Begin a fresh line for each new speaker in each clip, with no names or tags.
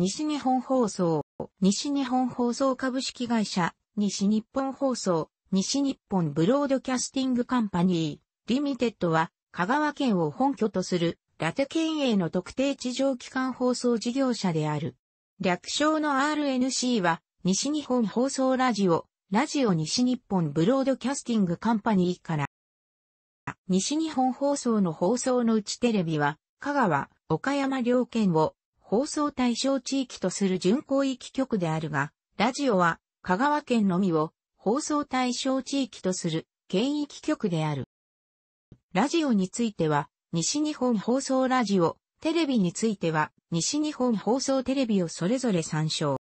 西日本放送、西日本放送株式会社、西日本放送、西日本ブロードキャスティングカンパニー、リミテッドは、香川県を本拠とする、ラテ県営の特定地上機関放送事業者である。略称の RNC は、西日本放送ラジオ、ラジオ西日本ブロードキャスティングカンパニーから、西日本放送の放送のうちテレビは、香川、岡山両県を放送対象地域とする巡航域局であるが、ラジオは香川県のみを放送対象地域とする県域局である。ラジオについては、西日本放送ラジオ、テレビについては、西日本放送テレビをそれぞれ参照。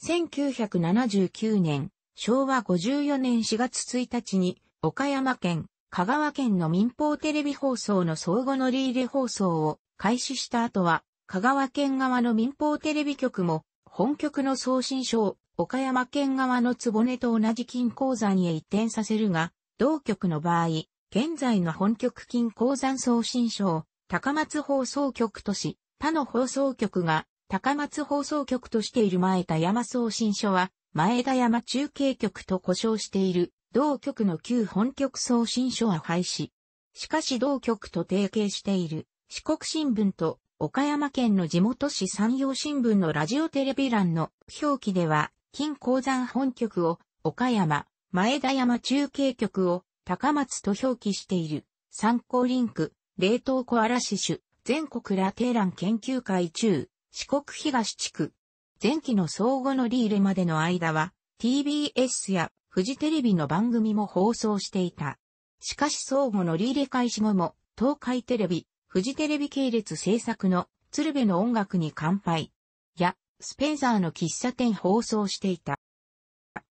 1979年、昭和54年4月1日に、岡山県、香川県の民放テレビ放送の相互乗り入れ放送を開始した後は、香川県側の民放テレビ局も、本局の送信所を岡山県側の坪根と同じ金鉱山へ移転させるが、同局の場合、現在の本局金鉱山送信所を高松放送局とし、他の放送局が高松放送局としている前田山送信所は、前田山中継局と呼称している同局の旧本局送信所は廃止。しかし同局と提携している四国新聞と岡山県の地元市山陽新聞のラジオテレビ欄の表記では、金鉱山本局を岡山、前田山中継局を高松と表記している、参考リンク、冷凍小嵐種、全国ラテーラン研究会中、四国東地区。前期の相互のリーレまでの間は、TBS やフジテレビの番組も放送していた。しかし相互のリーレ開始後も、東海テレビ、フジテレビ系列制作の鶴瓶の音楽に乾杯やスペンサーの喫茶店放送していた。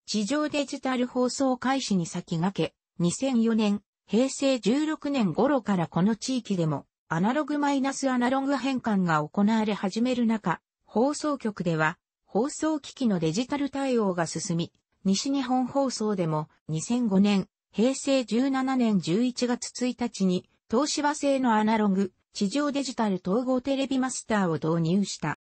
地上デジタル放送開始に先駆け、2004年、平成16年頃からこの地域でも、アナログマイナスアナログ変換が行われ始める中、放送局では、放送機器のデジタル対応が進み、西日本放送でも2005年、平成17年11月1日に東芝製のアナログ、地上デジタル統合テレビマスターを導入した。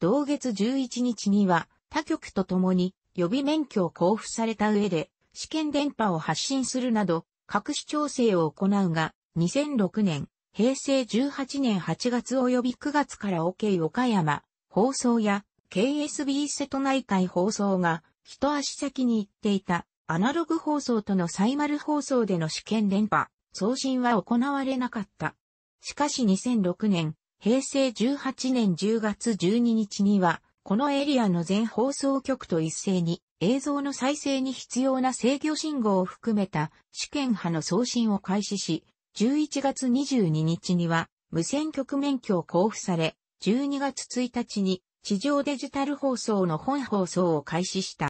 同月11日には、他局と共に予備免許を交付された上で、試験電波を発信するなど、各種調整を行うが、2006年、平成18年8月及び9月から OK 岡山放送や KSB 瀬戸内海放送が一足先に行っていたアナログ放送とのサイマル放送での試験電波送信は行われなかった。しかし2006年、平成18年10月12日には、このエリアの全放送局と一斉に映像の再生に必要な制御信号を含めた試験派の送信を開始し、11月22日には無線局免許を交付され、12月1日に地上デジタル放送の本放送を開始した。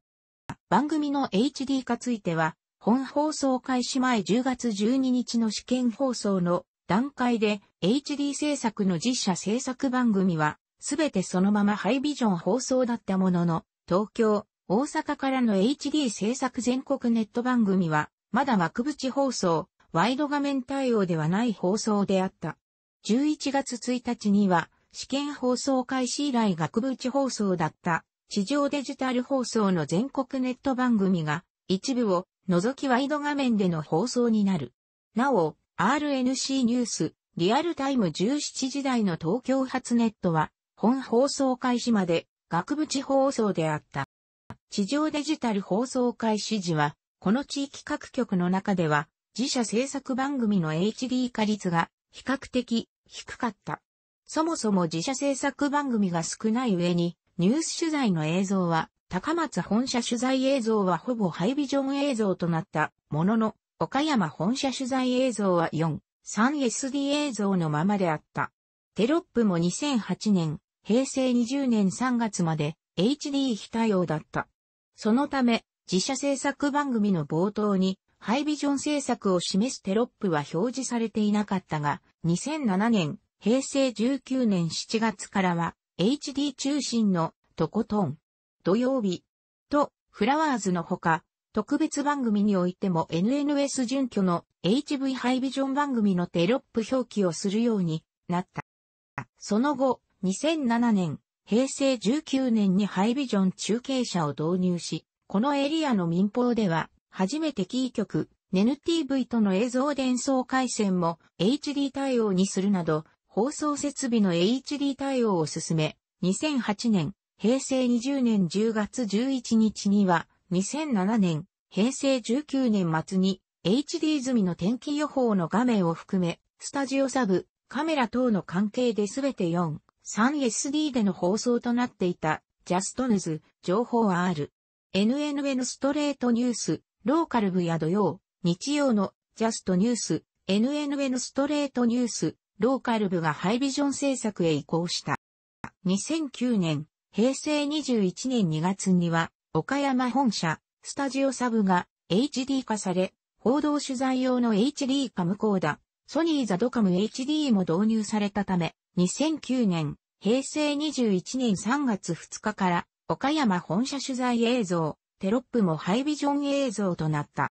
番組の HD 化ついては、本放送開始前10月12日の試験放送の段階で HD 制作の実写制作番組はすべてそのままハイビジョン放送だったものの東京、大阪からの HD 制作全国ネット番組はまだ枠縁放送、ワイド画面対応ではない放送であった。11月1日には試験放送開始以来額縁放送だった地上デジタル放送の全国ネット番組が一部を覗きワイド画面での放送になる。なお、RNC ニュース、リアルタイム17時台の東京発ネットは、本放送開始まで、額縁放送であった。地上デジタル放送開始時は、この地域各局の中では、自社制作番組の HD 化率が比較的低かった。そもそも自社制作番組が少ない上に、ニュース取材の映像は高松本社取材映像はほぼハイビジョン映像となったものの、岡山本社取材映像は 4.3SD 映像のままであった。テロップも2008年、平成20年3月まで HD 非対応だった。そのため、自社制作番組の冒頭に、ハイビジョン制作を示すテロップは表示されていなかったが、2007年、平成19年7月からは、HD 中心のとことん土曜日、と、フラワーズのほか、特別番組においても NNS 準拠の HV ハイビジョン番組のテロップ表記をするようになった。その後、2007年、平成19年にハイビジョン中継車を導入し、このエリアの民放では、初めてキー局、NTV との映像伝送回線も HD 対応にするなど、放送設備の HD 対応を進め、2008年、平成20年10月11日には、2007年、平成19年末に HD 済みの天気予報の画面を含め、スタジオサブ、カメラ等の関係で全て4、3SD での放送となっていた、ジャストヌズ、情報 R、NNN ストレートニュース、ローカル部や土曜、日曜のジャストニュース、NNN ストレートニュース、ローカル部がハイビジョン制作へ移行した。2009年、平成21年2月には、岡山本社、スタジオサブが HD 化され、報道取材用の HD カムコーダ、ソニーザドカム HD も導入されたため、2009年、平成21年3月2日から、岡山本社取材映像、テロップもハイビジョン映像となった。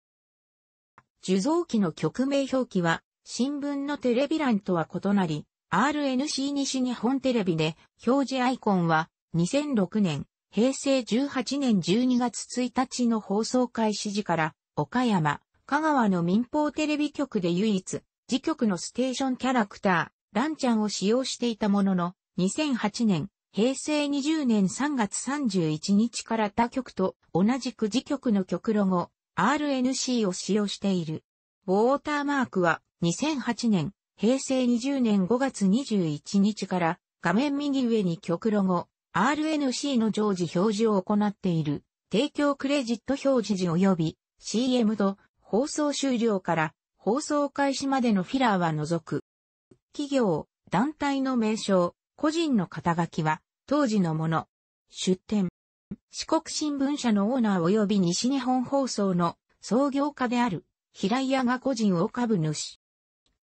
受像機の曲名表記は、新聞のテレビ欄とは異なり、RNC 西日本テレビで、表示アイコンは、2006年、平成18年12月1日の放送開始時から、岡山、香川の民放テレビ局で唯一、次局のステーションキャラクター、ランちゃんを使用していたものの、2008年、平成20年3月31日から他局と同じく次局の局ロゴ、RNC を使用している。ウォーターマークは2008年、平成20年5月21日から画面右上に局ロゴ、RNC の常時表示を行っている、提供クレジット表示時及び CM と放送終了から放送開始までのフィラーは除く。企業、団体の名称、個人の肩書きは当時のもの。出展。四国新聞社のオーナー及び西日本放送の創業家である平井屋が個人を株主。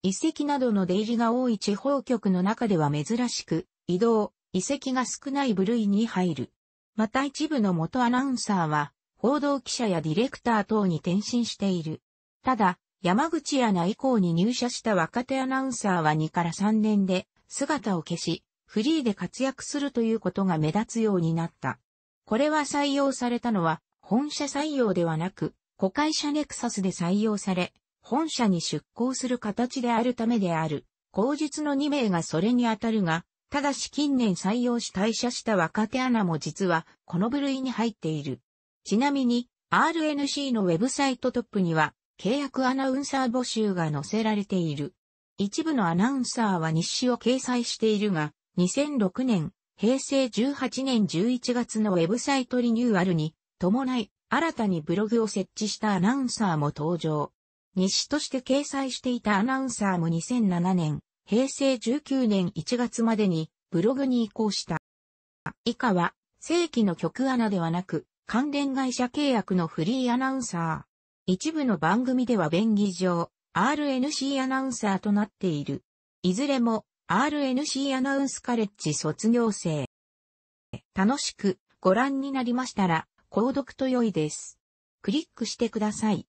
遺跡などの出入りが多い地方局の中では珍しく、移動、遺跡が少ない部類に入る。また一部の元アナウンサーは、報道記者やディレクター等に転身している。ただ、山口アナ以降に入社した若手アナウンサーは2から3年で姿を消し、フリーで活躍するということが目立つようになった。これは採用されたのは、本社採用ではなく、子会社ネクサスで採用され、本社に出向する形であるためである。後述の2名がそれに当たるが、ただし近年採用し退社した若手アナも実はこの部類に入っている。ちなみに RNC のウェブサイトトップには契約アナウンサー募集が載せられている。一部のアナウンサーは日誌を掲載しているが、2006年、平成18年11月のウェブサイトリニューアルに伴い新たにブログを設置したアナウンサーも登場。日誌として掲載していたアナウンサーも2007年、平成19年1月までにブログに移行した。以下は、正規の局アナではなく、関連会社契約のフリーアナウンサー。一部の番組では便宜上、RNC アナウンサーとなっている。いずれも、RNC アナウンスカレッジ卒業生。楽しくご覧になりましたら、購読と良いです。クリックしてください。